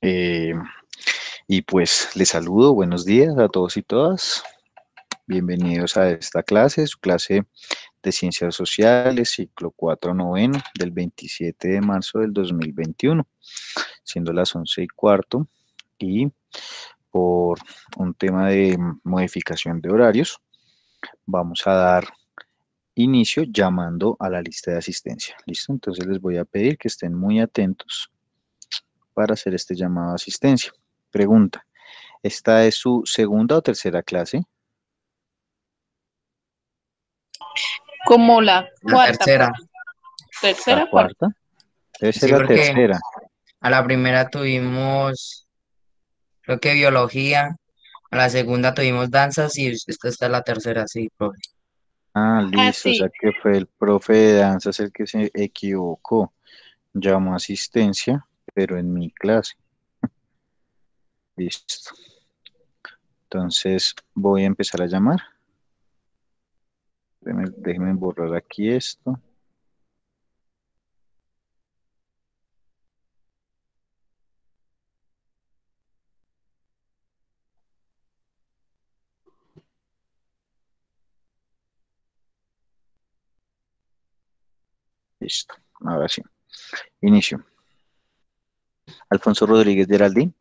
Eh, y pues les saludo, buenos días a todos y todas. Bienvenidos a esta clase, su clase de Ciencias Sociales, ciclo 4 noveno, del 27 de marzo del 2021, siendo las 11 y cuarto, y por un tema de modificación de horarios, vamos a dar inicio llamando a la lista de asistencia. ¿Listo? Entonces les voy a pedir que estén muy atentos para hacer este llamado a asistencia. Pregunta, ¿esta es su segunda o tercera clase? Como la cuarta. Pues. tercera. ¿Tercera? cuarta. Debe ser tercera. A la primera tuvimos, creo que biología, a la segunda tuvimos danzas y esta está la tercera, sí, profe. Ah, ah listo, o sea que fue el profe de danzas el que se equivocó. Llamó asistencia pero en mi clase. Listo. Entonces voy a empezar a llamar. Déjeme borrar aquí esto. Listo, ahora sí. Inicio. Alfonso Rodríguez Geraldín.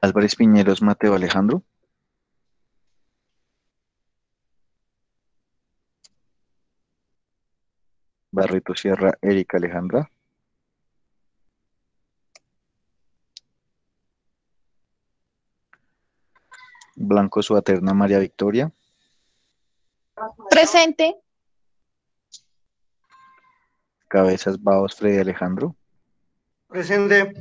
Álvarez Piñeros, Mateo Alejandro. Barrito Sierra, Erika Alejandra. Blanco Suaterna, María Victoria. Presente. Cabezas Baos, Freddy Alejandro. Presente.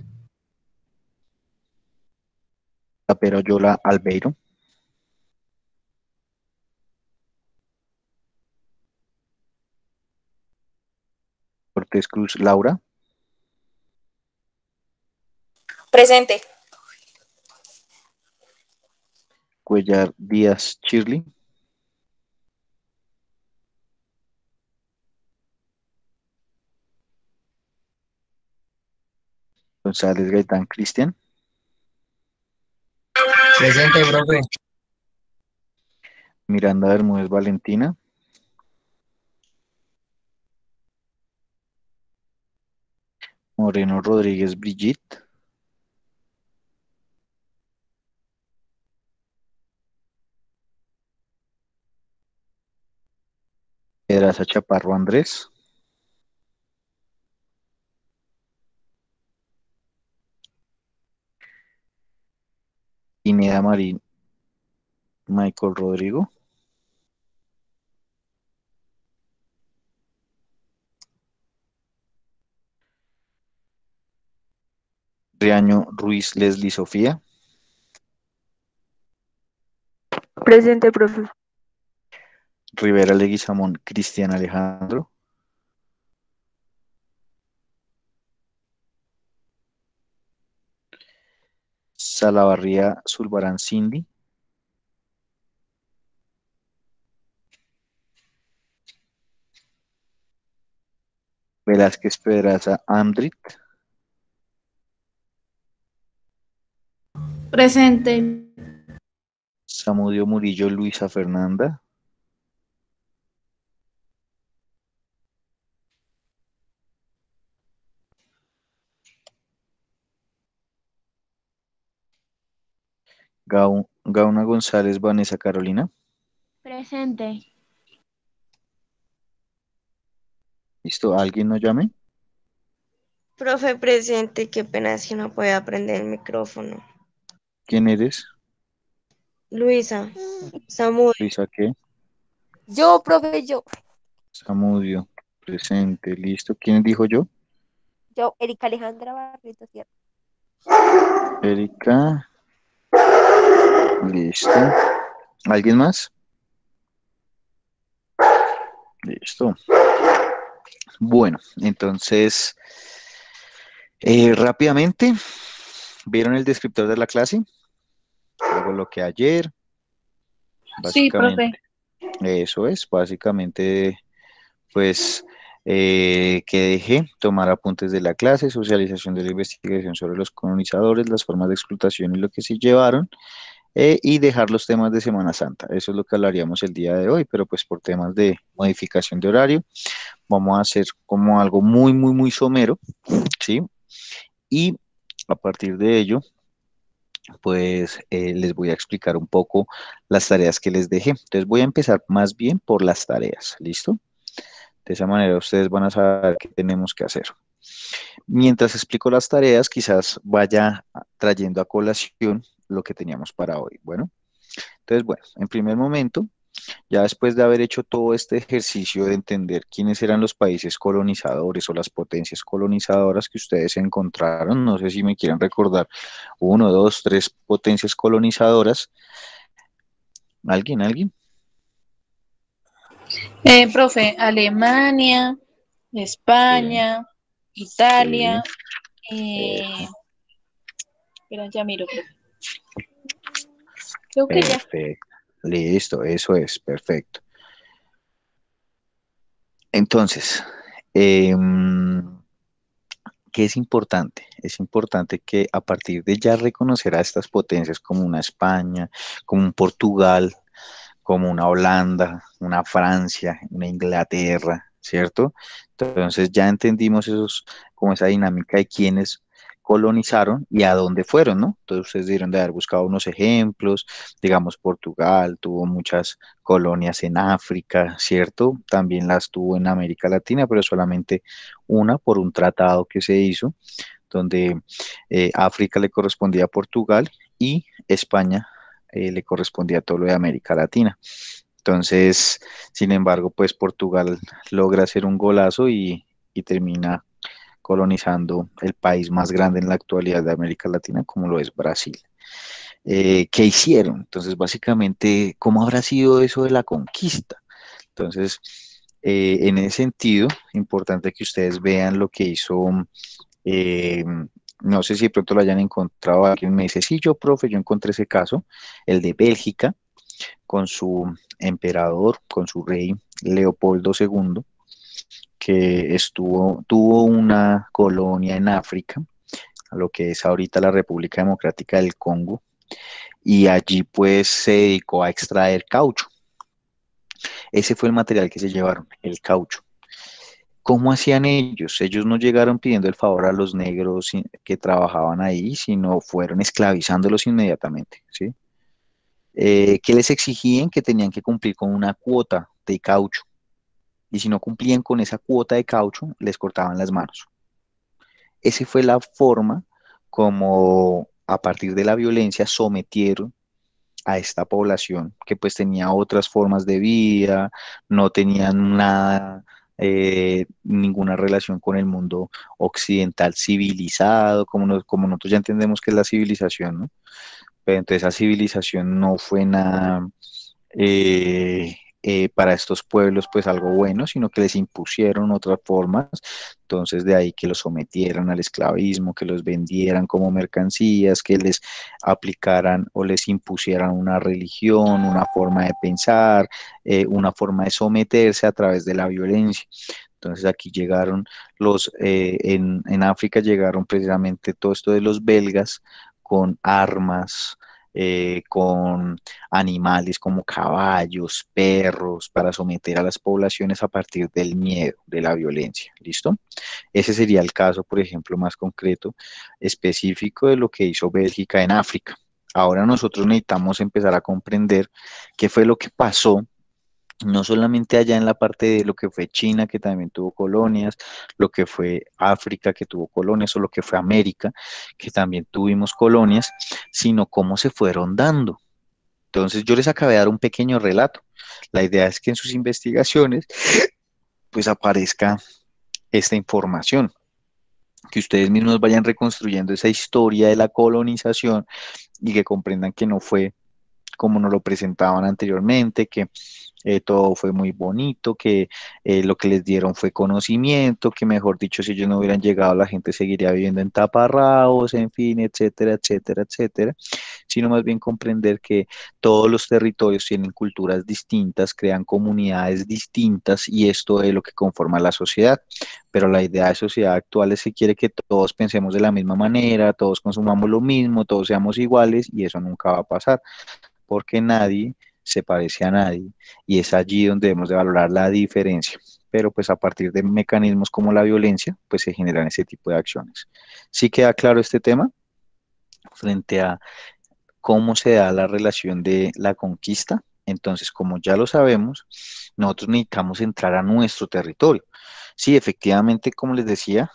Tapero Yola Albeiro. Cortés Cruz Laura. Presente. Cuellar Díaz Chirli González Gaitán. Cristian. Presente, Miranda Bermúdez Valentina. Moreno Rodríguez Brigitte. Pedraza Chaparro Andrés. Ineda Marín, Michael Rodrigo. Riaño Ruiz Leslie Sofía. Presente, profe. Rivera Leguizamón Cristian Alejandro. Salavarría Zulbarán, Cindy, Velázquez Pedraza andrit Presente. Samudio Murillo Luisa Fernanda. Gauna González, Vanessa Carolina. Presente. Listo, ¿alguien nos llame? Profe presente, qué pena es que no puede aprender el micrófono. ¿Quién eres? Luisa. Samudio. ¿Luisa qué? Yo, profe, yo. Samudio, presente, listo. ¿Quién dijo yo? Yo, Erika Alejandra Barrito Erika Listo. ¿Alguien más? Listo. Bueno, entonces, eh, rápidamente, ¿vieron el descriptor de la clase? Luego lo que ayer. Sí, profe. Eso es, básicamente, pues, eh, que dejé tomar apuntes de la clase, socialización de la investigación sobre los colonizadores, las formas de explotación y lo que se llevaron, eh, y dejar los temas de Semana Santa. Eso es lo que hablaríamos el día de hoy, pero pues por temas de modificación de horario, vamos a hacer como algo muy, muy, muy somero, ¿sí? Y a partir de ello, pues eh, les voy a explicar un poco las tareas que les dejé. Entonces voy a empezar más bien por las tareas, ¿listo? De esa manera ustedes van a saber qué tenemos que hacer. Mientras explico las tareas, quizás vaya trayendo a colación lo que teníamos para hoy. Bueno, entonces, bueno, en primer momento, ya después de haber hecho todo este ejercicio de entender quiénes eran los países colonizadores o las potencias colonizadoras que ustedes encontraron, no sé si me quieren recordar uno, dos, tres potencias colonizadoras. ¿Alguien, alguien? Eh, profe, Alemania, España, Italia. pero eh, ya miro, profe perfecto. Listo, eso es, perfecto. Entonces, em, ¿qué es importante? Es importante que a partir de ya reconocer a estas potencias como una España, como un Portugal, como una Holanda, una Francia, una Inglaterra, ¿cierto? Entonces ya entendimos esos, como esa dinámica de quiénes colonizaron y a dónde fueron, ¿no? Entonces ustedes dieron de haber buscado unos ejemplos, digamos Portugal tuvo muchas colonias en África, ¿cierto? También las tuvo en América Latina, pero solamente una por un tratado que se hizo, donde eh, África le correspondía a Portugal y España eh, le correspondía a todo lo de América Latina. Entonces, sin embargo, pues Portugal logra hacer un golazo y termina colonizando el país más grande en la actualidad de América Latina como lo es Brasil. Eh, ¿Qué hicieron? Entonces, básicamente, ¿cómo habrá sido eso de la conquista? Entonces, eh, en ese sentido, importante que ustedes vean lo que hizo eh, no sé si pronto lo hayan encontrado, alguien me dice, sí, yo, profe, yo encontré ese caso, el de Bélgica, con su emperador, con su rey Leopoldo II, que estuvo, tuvo una colonia en África, a lo que es ahorita la República Democrática del Congo, y allí pues se dedicó a extraer caucho. Ese fue el material que se llevaron, el caucho. ¿Cómo hacían ellos? Ellos no llegaron pidiendo el favor a los negros que trabajaban ahí, sino fueron esclavizándolos inmediatamente. ¿sí? Eh, ¿Qué les exigían? Que tenían que cumplir con una cuota de caucho y si no cumplían con esa cuota de caucho, les cortaban las manos. Esa fue la forma como a partir de la violencia sometieron a esta población que pues tenía otras formas de vida, no tenían nada, eh, ninguna relación con el mundo occidental civilizado, como, nosotros ya entendemos que es la civilización, ¿no? Pero entonces esa civilización no fue nada eh, eh, para estos pueblos pues algo bueno, sino que les impusieron otras formas, entonces de ahí que los sometieran al esclavismo, que los vendieran como mercancías, que les aplicaran o les impusieran una religión, una forma de pensar, eh, una forma de someterse a través de la violencia. Entonces aquí llegaron los, eh, en, en África llegaron precisamente todo esto de los belgas con armas, eh, con animales como caballos, perros, para someter a las poblaciones a partir del miedo, de la violencia. ¿Listo? Ese sería el caso, por ejemplo, más concreto, específico de lo que hizo Bélgica en África. Ahora nosotros necesitamos empezar a comprender qué fue lo que pasó no solamente allá en la parte de lo que fue China, que también tuvo colonias, lo que fue África, que tuvo colonias, o lo que fue América, que también tuvimos colonias, sino cómo se fueron dando. Entonces yo les acabé de dar un pequeño relato. La idea es que en sus investigaciones pues aparezca esta información, que ustedes mismos vayan reconstruyendo esa historia de la colonización y que comprendan que no fue como nos lo presentaban anteriormente, que eh, todo fue muy bonito, que eh, lo que les dieron fue conocimiento, que mejor dicho, si ellos no hubieran llegado, la gente seguiría viviendo en taparrabos, en fin, etcétera, etcétera, etcétera, sino más bien comprender que todos los territorios tienen culturas distintas, crean comunidades distintas y esto es lo que conforma la sociedad. Pero la idea de sociedad actual es que quiere que todos pensemos de la misma manera, todos consumamos lo mismo, todos seamos iguales y eso nunca va a pasar porque nadie se parece a nadie y es allí donde debemos de valorar la diferencia. Pero pues a partir de mecanismos como la violencia, pues se generan ese tipo de acciones. ¿Sí queda claro este tema? Frente a cómo se da la relación de la conquista, entonces como ya lo sabemos, nosotros necesitamos entrar a nuestro territorio. Sí, efectivamente, como les decía,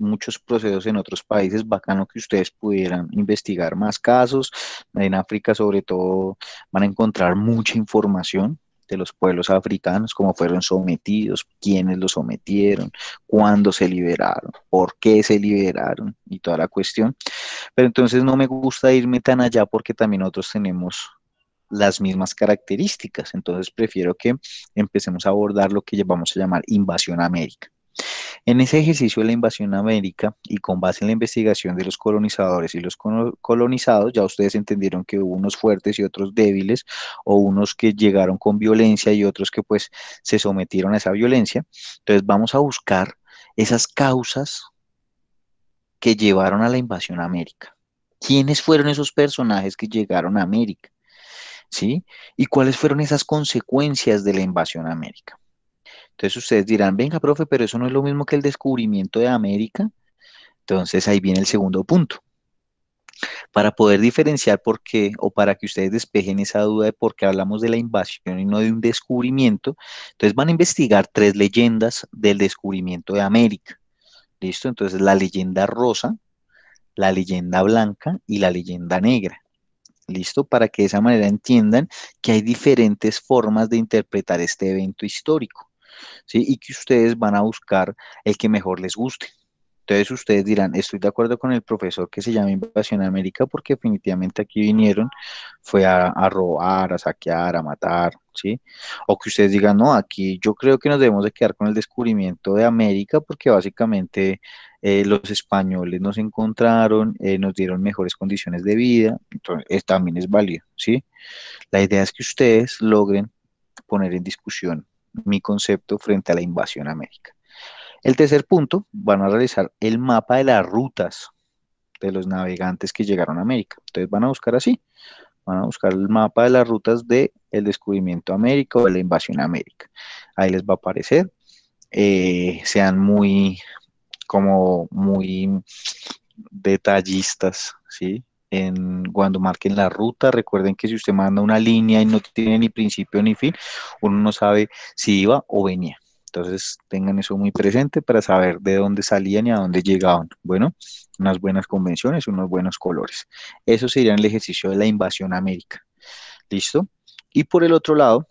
muchos procesos en otros países, bacano que ustedes pudieran investigar más casos. En África sobre todo van a encontrar mucha información de los pueblos africanos, cómo fueron sometidos, quiénes los sometieron, cuándo se liberaron, por qué se liberaron y toda la cuestión. Pero entonces no me gusta irme tan allá porque también nosotros tenemos las mismas características. Entonces prefiero que empecemos a abordar lo que vamos a llamar invasión América. En ese ejercicio de la invasión a América y con base en la investigación de los colonizadores y los colonizados, ya ustedes entendieron que hubo unos fuertes y otros débiles, o unos que llegaron con violencia y otros que pues se sometieron a esa violencia. Entonces vamos a buscar esas causas que llevaron a la invasión a América. ¿Quiénes fueron esos personajes que llegaron a América? ¿Sí? ¿Y cuáles fueron esas consecuencias de la invasión a América? Entonces ustedes dirán, venga, profe, pero eso no es lo mismo que el descubrimiento de América. Entonces ahí viene el segundo punto. Para poder diferenciar por qué o para que ustedes despejen esa duda de por qué hablamos de la invasión y no de un descubrimiento, entonces van a investigar tres leyendas del descubrimiento de América. ¿Listo? Entonces la leyenda rosa, la leyenda blanca y la leyenda negra. ¿Listo? Para que de esa manera entiendan que hay diferentes formas de interpretar este evento histórico. Y que ustedes van a buscar el que mejor les guste. Entonces ustedes dirán, estoy de acuerdo con el profesor que se llama Invasión a América porque definitivamente aquí vinieron, fue a, robar, a saquear, a matar, O que ustedes digan, no, aquí yo creo que nos debemos de quedar con el descubrimiento de América porque básicamente eh, los españoles nos encontraron, eh, nos dieron mejores condiciones de vida, entonces eh, también es válido, ¿sí? La idea es que ustedes logren poner en discusión mi concepto frente a la invasión a América. El tercer punto, van a realizar el mapa de las rutas de los navegantes que llegaron a América. ustedes van a buscar así, van a buscar el mapa de las rutas de el descubrimiento a América o de la invasión a América. Ahí les va a aparecer. Eh, sean muy, como muy detallistas, ¿sí? cuando marquen la ruta. Recuerden que si usted manda una línea y no tiene ni principio ni fin, uno no sabe si iba o venía. Entonces tengan eso muy presente para saber de dónde salían y a dónde llegaban. Bueno, unas buenas convenciones, unos buenos colores. Eso sería el ejercicio de la invasión a América. ¿Listo? Y por el otro lado,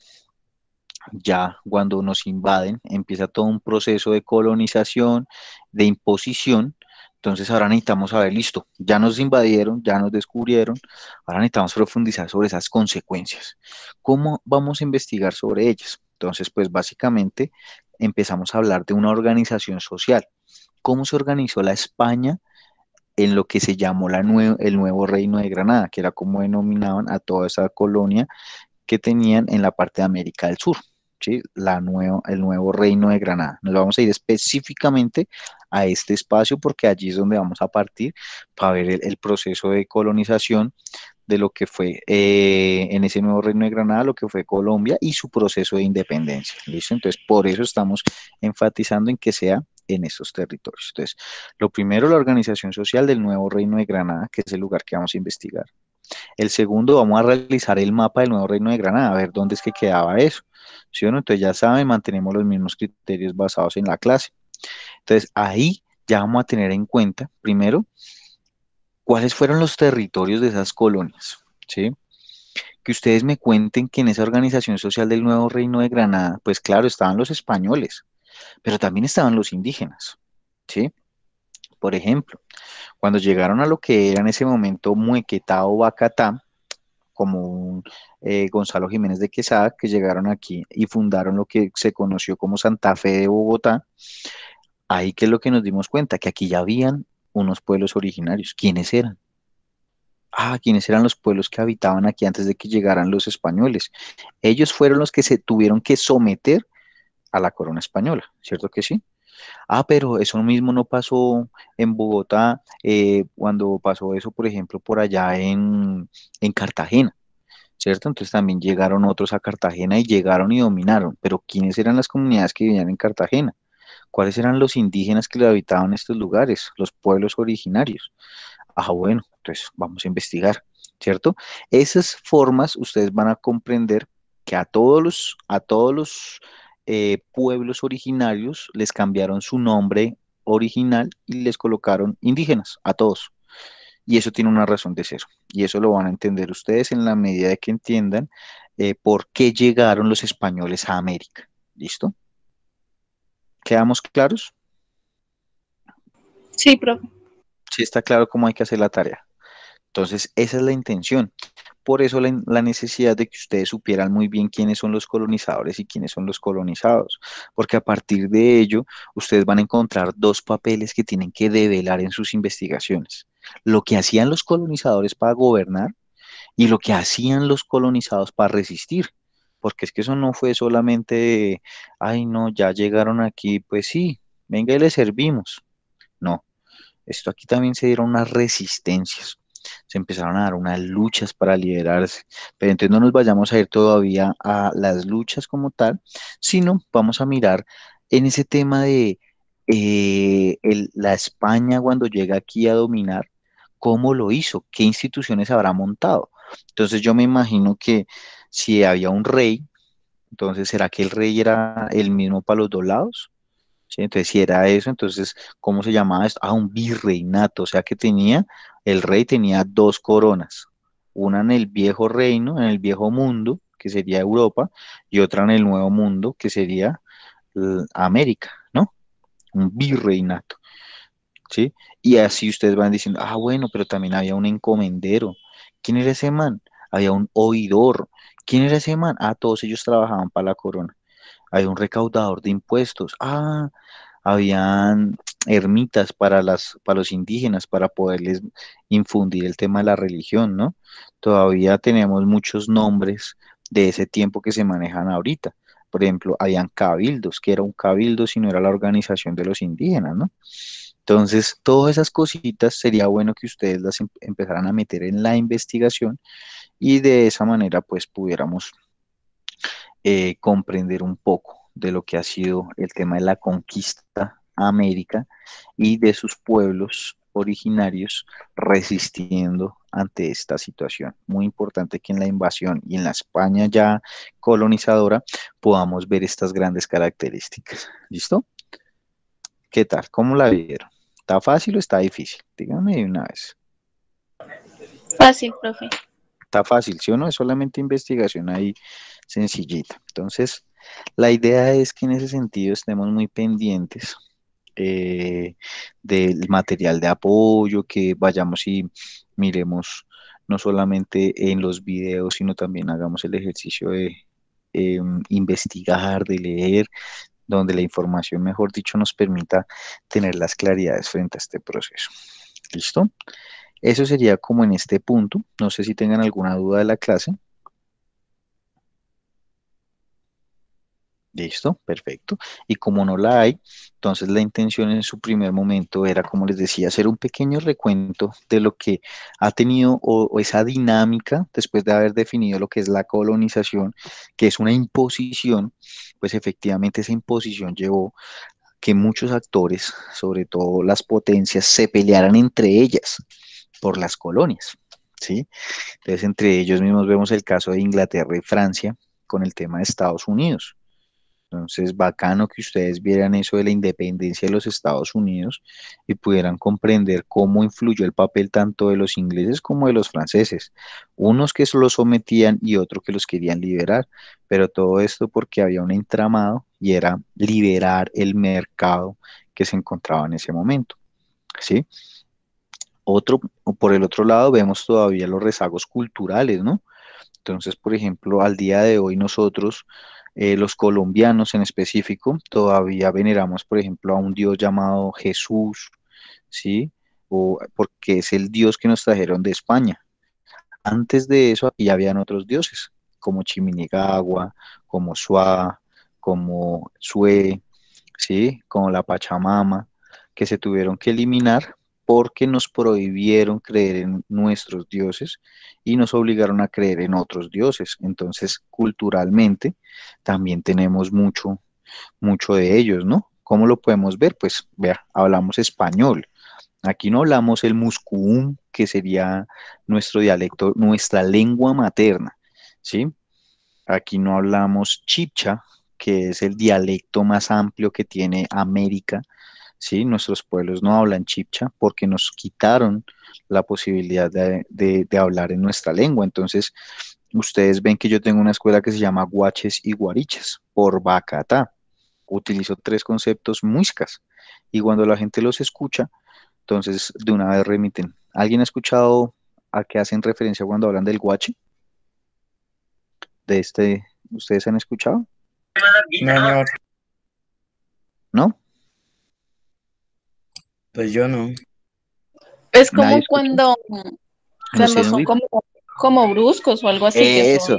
ya cuando nos invaden, empieza todo un proceso de colonización, de imposición, entonces ahora necesitamos saber, listo, ya nos invadieron, ya nos descubrieron, ahora necesitamos profundizar sobre esas consecuencias. ¿Cómo vamos a investigar sobre ellas? Entonces, pues básicamente empezamos a hablar de una organización social. ¿Cómo se organizó la España en lo que se llamó la el nuevo reino de Granada, que era como denominaban a toda esa colonia que tenían en la parte de América del Sur? nuevo, el nuevo reino de Granada. Nos vamos a ir específicamente a este espacio porque allí es donde vamos a partir para ver el, proceso de colonización de lo que fue eh, en ese nuevo reino de Granada, lo que fue Colombia y su proceso de independencia. ¿Listo? Entonces, por eso estamos enfatizando en que sea en esos territorios. Entonces, lo primero, la organización social del nuevo reino de Granada, que es el lugar que vamos a investigar. El segundo, vamos a realizar el mapa del nuevo reino de Granada, a ver dónde es que quedaba eso. ¿Sí o Entonces ya saben, mantenemos los mismos criterios basados en la clase. Entonces ahí ya vamos a tener en cuenta, primero, cuáles fueron los territorios de esas colonias. ¿Sí? que ustedes me cuenten que en esa organización social del nuevo reino de Granada, pues claro, estaban los españoles, pero también estaban los indígenas, ¿sí? por ejemplo. Cuando llegaron a lo que era en ese momento Muequetá o Bacatá, como eh, Gonzalo Jiménez de Quesada, que llegaron aquí y fundaron lo que se conoció como Santa Fe de Bogotá, ahí que es lo que nos dimos cuenta, que aquí ya habían unos pueblos originarios. ¿Quiénes eran? Ah, ¿quiénes eran los pueblos que habitaban aquí antes de que llegaran los españoles? Ellos fueron los que se tuvieron que someter a la corona española, ¿cierto que sí? Ah, pero eso mismo no pasó en Bogotá eh, cuando pasó eso, por ejemplo, por allá en, Cartagena. ¿cierto? Entonces también llegaron otros a Cartagena y llegaron y dominaron, pero ¿quiénes eran las comunidades que vivían en Cartagena? ¿Cuáles eran los indígenas que habitaban estos lugares? Los pueblos originarios. Ah, bueno, entonces vamos a investigar, ¿cierto? Esas formas ustedes van a comprender que a todos los, a todos los eh, pueblos originarios les cambiaron su nombre original y les colocaron indígenas a todos. Y eso tiene una razón de ser. Y eso lo van a entender ustedes en la medida de que entiendan eh, por qué llegaron los españoles a América. ¿Listo? ¿Quedamos claros? Sí, profe. Sí, está claro cómo hay que hacer la tarea. Entonces, esa es la intención. Por eso la, necesidad de que ustedes supieran muy bien quiénes son los colonizadores y quiénes son los colonizados, porque a partir de ello ustedes van a encontrar dos papeles que tienen que develar en sus investigaciones. Lo que hacían los colonizadores para gobernar y lo que hacían los colonizados para resistir. Porque es que eso no fue solamente, ay no, ya llegaron aquí, pues sí, venga y les servimos. No, esto aquí también se dieron unas resistencias, se empezaron a dar unas luchas para liberarse. Pero entonces no nos vayamos a ir todavía a las luchas como tal, sino vamos a mirar en ese tema de eh, la España cuando llega aquí a dominar, cómo lo hizo, qué instituciones habrá montado. Entonces yo me imagino que si había un rey, entonces será que el rey era el mismo para los dos lados, entonces, si era eso, entonces, ¿cómo se llamaba esto? Ah, un virreinato, o sea que tenía, el rey tenía dos coronas, una en el viejo reino, en el viejo mundo, que sería Europa, y otra en el nuevo mundo, que sería América, ¿no? Un virreinato. ¿Sí? Y así ustedes van diciendo, ah, bueno, pero también había un encomendero. ¿Quién era ese man? Había un oidor. ¿Quién era ese man? Ah, todos ellos trabajaban para la corona. Hay un recaudador de impuestos, ah, habían ermitas para, las, para los indígenas, para poderles infundir el tema de la religión, ¿no? Todavía tenemos muchos nombres de ese tiempo que se manejan ahorita. Por ejemplo, habían cabildos, que era un cabildo si no era la organización de los indígenas, ¿no? Entonces, todas esas cositas sería bueno que ustedes las em-, empezaran a meter en la investigación y de esa manera pues pudiéramos eh, comprender un poco de lo que ha sido el tema de la conquista América y de sus pueblos originarios resistiendo ante esta situación. Muy importante que en la invasión y en la España ya colonizadora podamos ver estas grandes características. ¿Listo? ¿Qué tal? ¿Cómo la vieron? ¿Está fácil o está difícil? Díganme una vez. Fácil, profe. Está fácil, ¿sí o no? Es solamente investigación ahí sencillita. Entonces, la idea es que en ese sentido estemos muy pendientes eh, del material de apoyo, que vayamos y miremos no solamente en los videos, sino también hagamos el ejercicio de em, investigar, de leer, donde la información, mejor dicho, nos permita tener las claridades frente a este proceso. ¿Listo? Eso sería como en este punto. No sé si tengan alguna duda de la clase. Listo, perfecto. Y como no la hay, entonces la intención en su primer momento era, como les decía, hacer un pequeño recuento de lo que ha tenido o, esa dinámica después de haber definido lo que es la colonización, que es una imposición, pues efectivamente esa imposición llevó que muchos actores, sobre todo las potencias, se pelearan entre ellas por las colonias. ¿sí? Entonces, entre ellos mismos vemos el caso de Inglaterra y Francia con el tema de Estados Unidos. Entonces, bacano que ustedes vieran eso de la independencia de los Estados Unidos y pudieran comprender cómo influyó el papel tanto de los ingleses como de los franceses. Unos que los sometían y otros que los querían liberar, pero todo esto porque había un entramado y era liberar el mercado que se encontraba en ese momento. ¿Sí? Otro, por el otro lado, vemos todavía los rezagos culturales, ¿no? Entonces, por ejemplo, al día de hoy nosotros, eh, los colombianos en específico, todavía veneramos, por ejemplo, a un Dios llamado Jesús, ¿sí? porque es el Dios que nos trajeron de España. Antes de eso, aquí ya habían otros dioses, como Chiminigagua, como Suá, como Sue, ¿sí? Como la Pachamama, que se tuvieron que eliminar porque nos prohibieron creer en nuestros dioses y nos obligaron a creer en otros dioses. Entonces, culturalmente, también tenemos mucho, mucho de ellos, ¿no? ¿Cómo lo podemos ver? Pues, vea, hablamos español. Aquí no hablamos el muscuum, que sería nuestro dialecto, nuestra lengua materna, ¿sí? Aquí no hablamos chicha, que es el dialecto más amplio que tiene América ¿sí? Nuestros pueblos no hablan chipcha porque nos quitaron la posibilidad de, hablar en nuestra lengua. Entonces, ustedes ven que yo tengo una escuela que se llama Guaches y Guarichas por Bacatá. Utilizo tres conceptos muiscas y cuando la gente los escucha, entonces de una vez remiten. ¿Alguien ha escuchado a qué hacen referencia cuando hablan del guache? De este, ¿ustedes han escuchado? ¿No? Pues yo no. Es como cuando, son como, bruscos o algo así. Eso.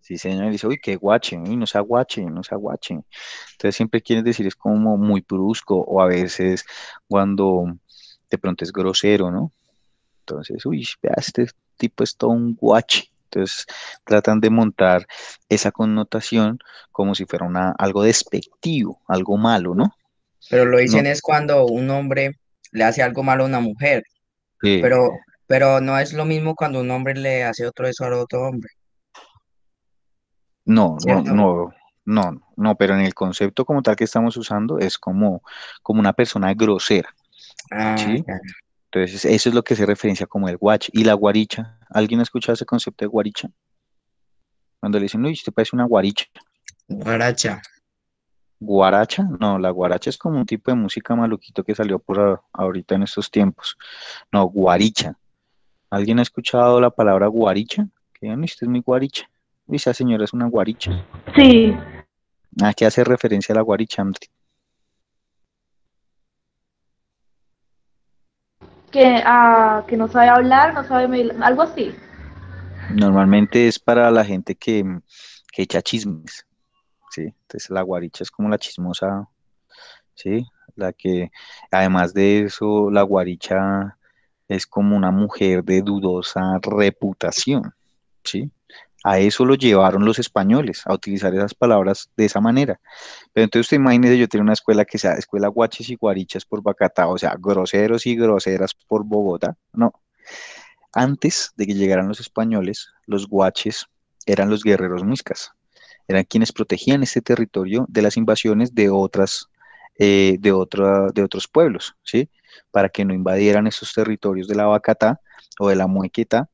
Sí, señor, dice, uy, qué guache, uy, no se guache, no se guache. Entonces siempre quieres decir, es como muy brusco o a veces cuando de pronto es grosero, ¿no? Entonces, uy, vea, este tipo es todo un guache. Entonces tratan de montar esa connotación como si fuera una, algo despectivo, algo malo, ¿no? Pero lo dicen es cuando un hombre le hace algo malo a una mujer. Pero, pero no es lo mismo cuando un hombre le hace otro eso a otro hombre. No, no, no, no, no, pero en el concepto como tal que estamos usando es como, como una persona grosera. Ah, Entonces, eso es lo que se referencia como el guach. Y la guaricha, ¿alguien ha escuchado ese concepto de guaricha? Cuando le dicen, uy, te parece una guaricha. Guaracha guaracha, no, la guaracha es como un tipo de música maluquito que salió por ahorita en estos tiempos. No, guaricha. ¿Alguien ha escuchado la palabra guaricha? Que ¿No usted es mi guaricha. Y esa señora es una guaricha. Sí. ¿A qué hace referencia a la guaricha, Que, ah, que no sabe hablar, no sabe algo así. Normalmente es para la gente que, que echa chismes ¿sí? Entonces la guaricha es como la chismosa, ¿sí? La que, además de eso, la guaricha es como una mujer de dudosa reputación, ¿sí? A eso lo llevaron los españoles, a utilizar esas palabras de esa manera. Pero entonces usted imagínese, yo tenía una escuela que sea escuela guaches y guarichas por bacata o sea, groseros y groseras por Bogotá. No. Antes de que llegaran los españoles, los guaches eran los guerreros muiscas, eran quienes protegían este territorio de las invasiones de otras, eh, de, otra, de otros pueblos, ¿sí? Para que no invadieran esos territorios de la Bacatá o de la muequeta,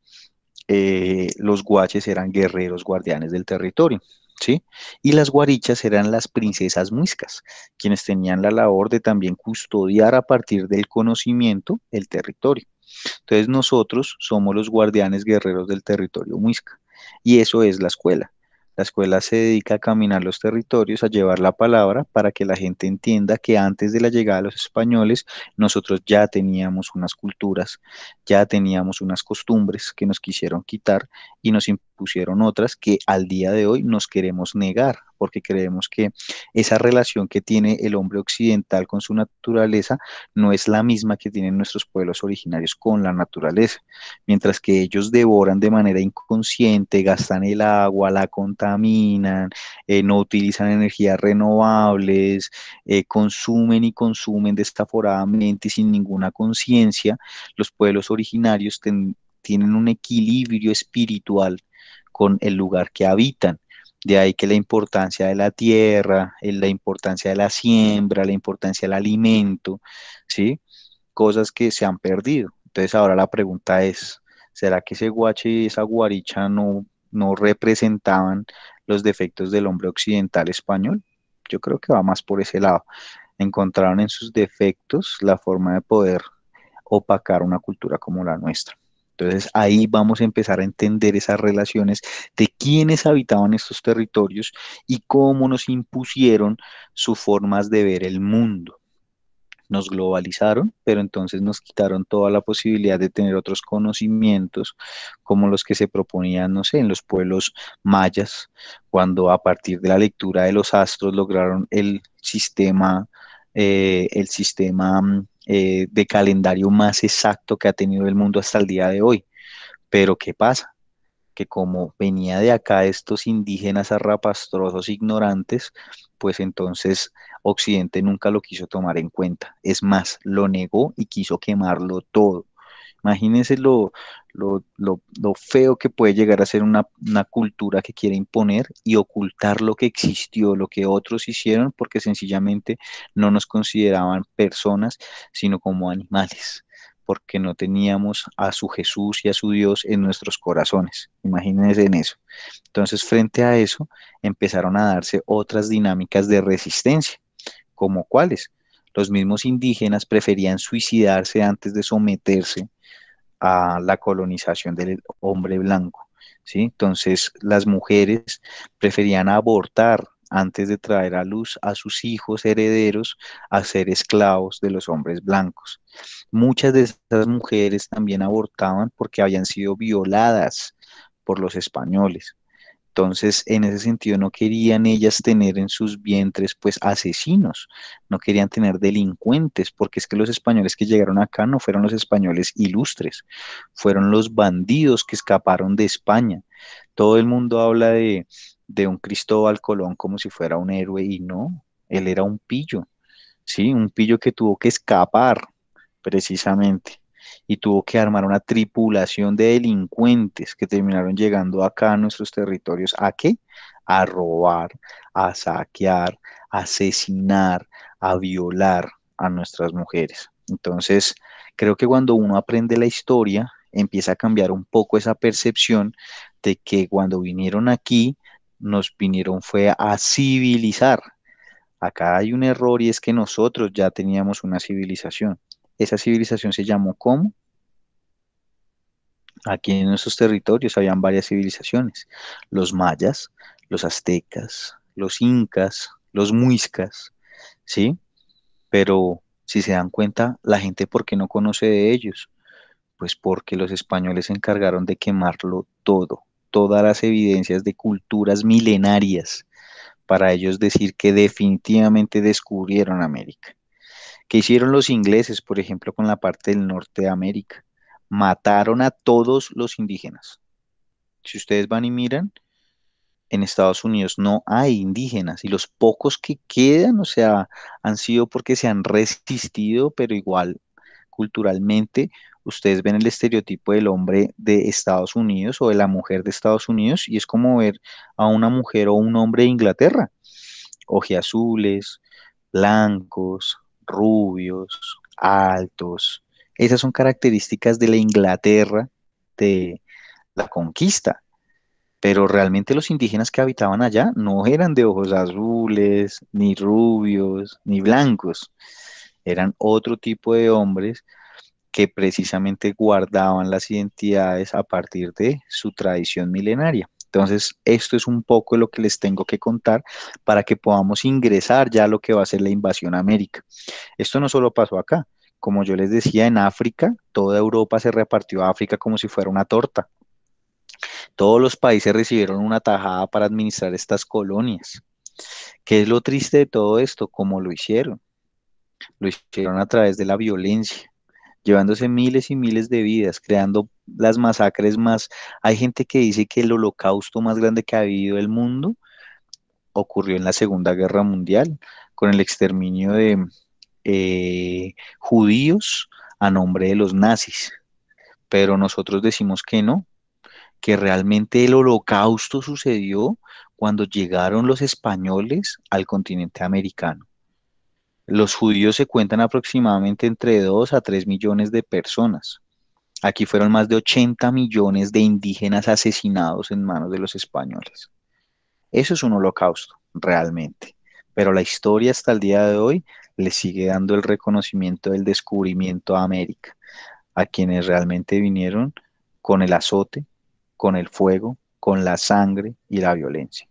eh, los guaches eran guerreros guardianes del territorio, ¿sí? Y las guarichas eran las princesas muiscas, quienes tenían la labor de también custodiar a partir del conocimiento el territorio. Entonces nosotros somos los guardianes guerreros del territorio muisca. Y eso es la escuela. La escuela se dedica a caminar los territorios, a llevar la palabra para que la gente entienda que antes de la llegada de los españoles nosotros ya teníamos unas culturas, ya teníamos unas costumbres que nos quisieron quitar y nos impusieron otras que al día de hoy nos queremos negar porque creemos que esa relación que tiene el hombre occidental con su naturaleza no es la misma que tienen nuestros pueblos originarios con la naturaleza. Mientras que ellos devoran de manera inconsciente, gastan el agua, la contaminan, eh, no utilizan energías renovables, eh, consumen y consumen destaforadamente y sin ninguna conciencia, los pueblos originarios tienen un equilibrio espiritual con el lugar que habitan de ahí que la importancia de la tierra, eh, la importancia de la siembra, la importancia del alimento, ¿sí? Cosas que se han perdido. Entonces ahora la pregunta es, ¿será que ese guache y esa guaricha no, no representaban los defectos del hombre occidental español? Yo creo que va más por ese lado. Encontraron en sus defectos la forma de poder opacar una cultura como la nuestra. Entonces ahí vamos a empezar a entender esas relaciones de quiénes habitaban estos territorios y cómo nos impusieron sus formas de ver el mundo. Nos globalizaron, pero entonces nos quitaron toda la posibilidad de tener otros conocimientos como los que se proponían, no sé, en los pueblos mayas, cuando a partir de la lectura de los astros lograron el sistema, eh, el sistema mm, eh, de calendario más exacto que ha tenido el mundo hasta el día de hoy. Pero ¿qué pasa? Que como venía de acá estos indígenas arrapastrosos, ignorantes, pues entonces Occidente nunca lo quiso tomar en cuenta. Es más, lo negó y quiso quemarlo todo. Imagínense lo, lo, feo que puede llegar a ser una, una, cultura que quiere imponer y ocultar lo que existió, lo que otros hicieron, porque sencillamente no nos consideraban personas, sino como animales porque no teníamos a su Jesús y a su Dios en nuestros corazones. Imagínense en eso. Entonces, frente a eso, empezaron a darse otras dinámicas de resistencia, como cuáles. Los mismos indígenas preferían suicidarse antes de someterse a la colonización del hombre blanco. ¿sí? Entonces las mujeres preferían abortar antes de traer a luz a sus hijos herederos a ser esclavos de los hombres blancos. Muchas de esas mujeres también abortaban porque habían sido violadas por los españoles. Entonces, en ese sentido, no querían ellas tener en sus vientres, pues, asesinos, no querían tener delincuentes, porque es que los españoles que llegaron acá no fueron los españoles ilustres, fueron los bandidos que escaparon de España. Todo el mundo habla de, de un Cristóbal Colón como si fuera un héroe y no, él era un pillo, ¿sí? Un pillo que tuvo que escapar, precisamente y tuvo que armar una tripulación de delincuentes que terminaron llegando acá a nuestros territorios. ¿A qué? A robar, a saquear, a asesinar, a violar a nuestras mujeres. Entonces, creo que cuando uno aprende la historia, empieza a cambiar un poco esa percepción de que cuando vinieron aquí, nos vinieron fue a civilizar. Acá hay un error y es que nosotros ya teníamos una civilización. Esa civilización se llamó como. Aquí en nuestros territorios habían varias civilizaciones, los mayas, los aztecas, los incas, los muiscas, ¿sí? Pero si se dan cuenta, la gente por qué no conoce de ellos? Pues porque los españoles se encargaron de quemarlo todo, todas las evidencias de culturas milenarias para ellos decir que definitivamente descubrieron América que hicieron los ingleses, por ejemplo, con la parte del norte de América. Mataron a todos los indígenas. Si ustedes van y miran, en Estados Unidos no hay indígenas y los pocos que quedan, o sea, han sido porque se han resistido, pero igual culturalmente ustedes ven el estereotipo del hombre de Estados Unidos o de la mujer de Estados Unidos y es como ver a una mujer o un hombre de Inglaterra, azules, blancos, rubios, altos. Esas son características de la Inglaterra de la conquista. Pero realmente los indígenas que habitaban allá no eran de ojos azules, ni rubios, ni blancos. Eran otro tipo de hombres que precisamente guardaban las identidades a partir de su tradición milenaria. Entonces, esto es un poco lo que les tengo que contar para que podamos ingresar ya a lo que va a ser la invasión a América. Esto no solo pasó acá, como yo les decía, en África, toda Europa se repartió a África como si fuera una torta. Todos los países recibieron una tajada para administrar estas colonias. ¿Qué es lo triste de todo esto? Como lo hicieron. Lo hicieron a través de la violencia llevándose miles y miles de vidas, creando las masacres más. Hay gente que dice que el holocausto más grande que ha habido el mundo ocurrió en la Segunda Guerra Mundial, con el exterminio de eh, judíos a nombre de los nazis. Pero nosotros decimos que no, que realmente el holocausto sucedió cuando llegaron los españoles al continente americano. Los judíos se cuentan aproximadamente entre 2 a 3 millones de personas. Aquí fueron más de 80 millones de indígenas asesinados en manos de los españoles. Eso es un holocausto, realmente. Pero la historia hasta el día de hoy le sigue dando el reconocimiento del descubrimiento a América, a quienes realmente vinieron con el azote, con el fuego, con la sangre y la violencia.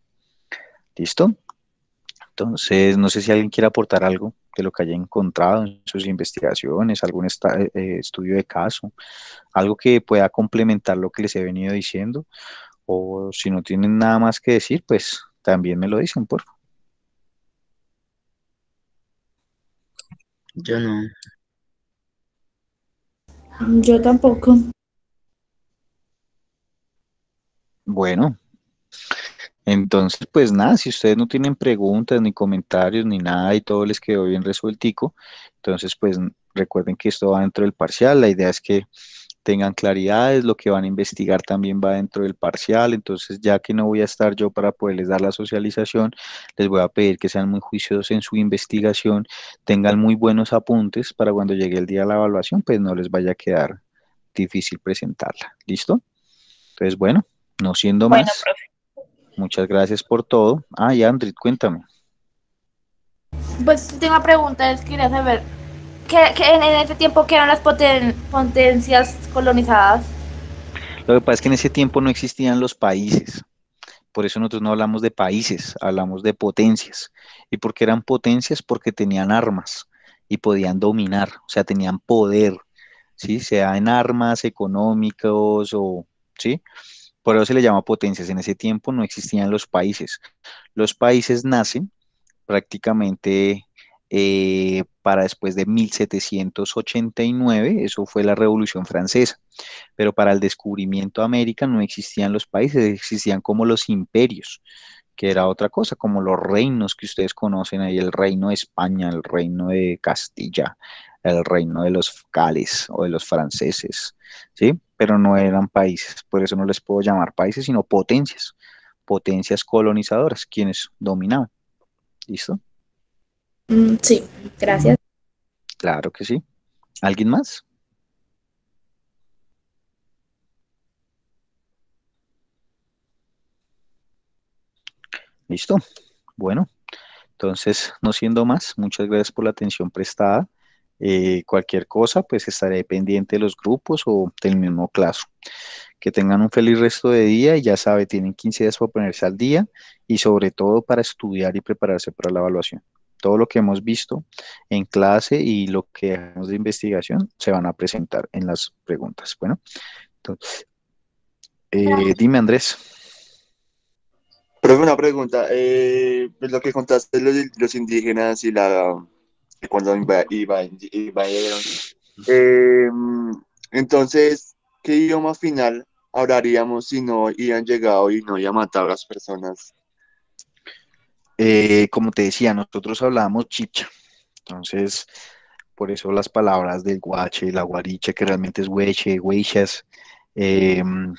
¿Listo? Entonces, no sé si alguien quiere aportar algo de lo que haya encontrado en sus investigaciones, algún eh, eh, estudio de caso, algo que pueda complementar lo que les he venido diciendo, o si no tienen nada más que decir, pues también me lo dicen, por favor. Yo no. Yo tampoco. Bueno, entonces, pues nada, si ustedes no tienen preguntas ni comentarios ni nada y todo les quedó bien resueltico, entonces pues recuerden que esto va dentro del parcial, la idea es que tengan claridades, lo que van a investigar también va dentro del parcial, entonces ya que no voy a estar yo para poderles dar la socialización, les voy a pedir que sean muy juiciosos en su investigación, tengan muy buenos apuntes para cuando llegue el día de la evaluación, pues no les vaya a quedar difícil presentarla, ¿listo? Entonces, bueno, no siendo más. Muchas gracias por todo. Ah, y Andrit, cuéntame. Pues tengo una pregunta, es que quería saber, ¿qué, en, ese tiempo qué eran las potencias colonizadas? Lo que pasa es que en ese tiempo no existían los países. Por eso nosotros no hablamos de países, hablamos de potencias. ¿Y por qué eran potencias? Porque tenían armas y podían dominar, o sea, tenían poder, ¿sí? Sea en armas, económicos o, ¿sí? Por eso se le llama potencias. En ese tiempo no existían los países. Los países nacen prácticamente eh, para después de 1789, eso fue la Revolución Francesa, pero para el descubrimiento de América no existían los países, existían como los imperios, que era otra cosa, como los reinos que ustedes conocen ahí, el reino de España, el reino de Castilla, el reino de los Cales o de los franceses, ¿sí? pero no eran países, por eso no les puedo llamar países, sino potencias, potencias colonizadoras, quienes dominaban. ¿Listo? Mm, sí, gracias. Claro que sí. ¿Alguien más? Listo. Bueno, entonces, no siendo más, muchas gracias por la atención prestada. Eh, cualquier cosa, pues estaré pendiente de los grupos o del mismo claso. Que tengan un feliz resto de día y ya sabe, tienen 15 días para ponerse al día y sobre todo para estudiar y prepararse para la evaluación. Todo lo que hemos visto en clase y lo que hacemos de investigación se van a presentar en las preguntas. Bueno, entonces, eh, dime Andrés. Profe, una pregunta. Eh, pues lo que contaste los indígenas y la cuando iba, em, entonces, ¿qué idioma final hablaríamos si no habían llegado y no habían matado a las personas? Eh, como te decía, nosotros hablamos chicha. Entonces, por eso las palabras del guache, la guaricha, que realmente es hueche, huechas, em,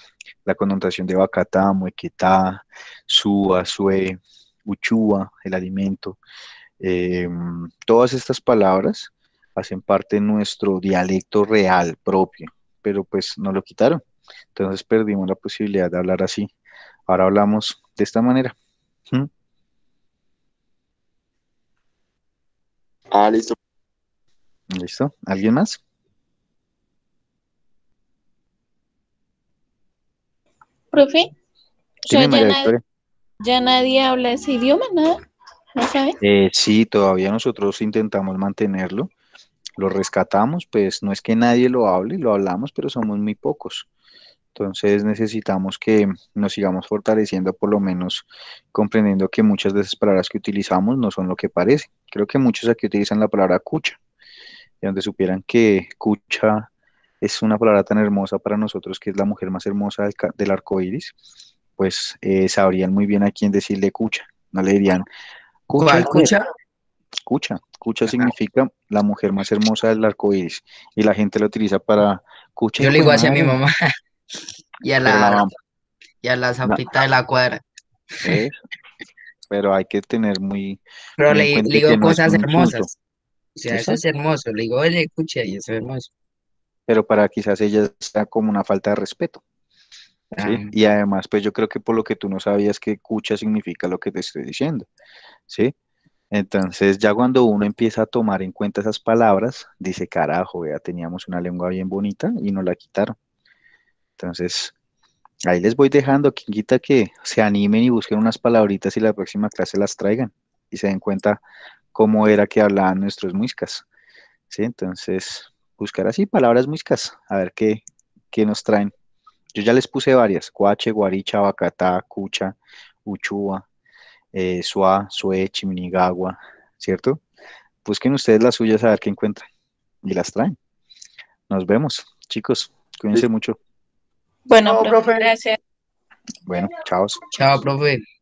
la connotación de bacata muequeta sua, sue, uchua el alimento. Em, todas estas palabras hacen parte de nuestro dialecto real propio, pero pues no lo quitaron. Entonces perdimos la posibilidad de hablar así. Ahora hablamos de esta manera. ¿Mm? Ah, listo. ¿Listo? ¿Alguien más? Profe, ya, nadie, habla ese idioma, nada. Eh, sí, todavía nosotros intentamos mantenerlo. Lo rescatamos, pues no es que nadie lo hable, lo hablamos, pero somos muy pocos. Entonces necesitamos que nos sigamos fortaleciendo, por lo menos comprendiendo que muchas de esas palabras que utilizamos no son lo que parece. Creo que muchos aquí utilizan la palabra cucha, y donde supieran que cucha es una palabra tan hermosa para nosotros, que es la mujer más hermosa del, arco iris, pues eh, sabrían muy bien a quién decirle cucha. No le dirían, Cucha, escucha? Cucha, significa la mujer más hermosa del arco iris y la gente lo utiliza para cucha. Yo le digo así a mi mamá y a la, y a zapita de la cuadra. Pero hay que tener muy. Pero le, digo cosas hermosas. O sea, eso es hermoso. Le digo, oye, cucha y eso es hermoso. Pero para quizás ella sea como una falta de respeto. Ah. Y además, pues yo creo que por lo que tú no sabías que cucha significa lo que te estoy diciendo, ¿sí? Entonces, ya cuando uno empieza a tomar en cuenta esas palabras, dice, carajo, ya teníamos una lengua bien bonita y nos la quitaron. Entonces, ahí les voy dejando, quien que se animen y busquen unas palabritas y la próxima clase las traigan y se den cuenta cómo era que hablaban nuestros muiscas. ¿Sí? Entonces, buscar así palabras muiscas, a ver qué, qué nos traen. Yo ya les puse varias, Cuache, Guaricha, Bacatá, Cucha, Uchua, eh, Suá, Sue, Chiminigagua, ¿cierto? Busquen ustedes las suyas a ver qué encuentran y las traen. Nos vemos, chicos. Cuídense mucho. Bueno, profe, gracias. Bueno, chao. Chao, profe.